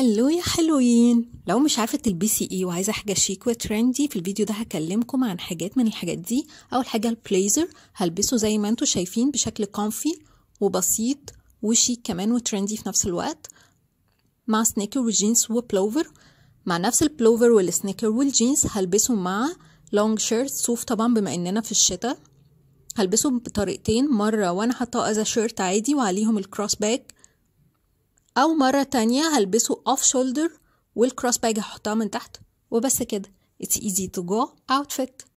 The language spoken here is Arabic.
هلو يا حلوين لو مش عارفه تلبسي ايه وعايزه حاجه شيك وترندي في الفيديو ده هكلمكم عن حاجات من الحاجات دي اول حاجه البليزر هلبسه زي ما انتم شايفين بشكل كونفي وبسيط وشيك كمان وترندي في نفس الوقت مع سنيكر وجينز وبلوفر مع نفس البلوفر والسنيكر والجينز هلبسه مع لونج شيرت صوف طبعا بما اننا في الشتاء هلبسه بطريقتين مره وانا حاطاه از شيرت عادي وعليهم الكروس باك أو مرة تانية هلبسه off shoulder والكروس bag هحطها من تحت وبس كده It's easy to go outfit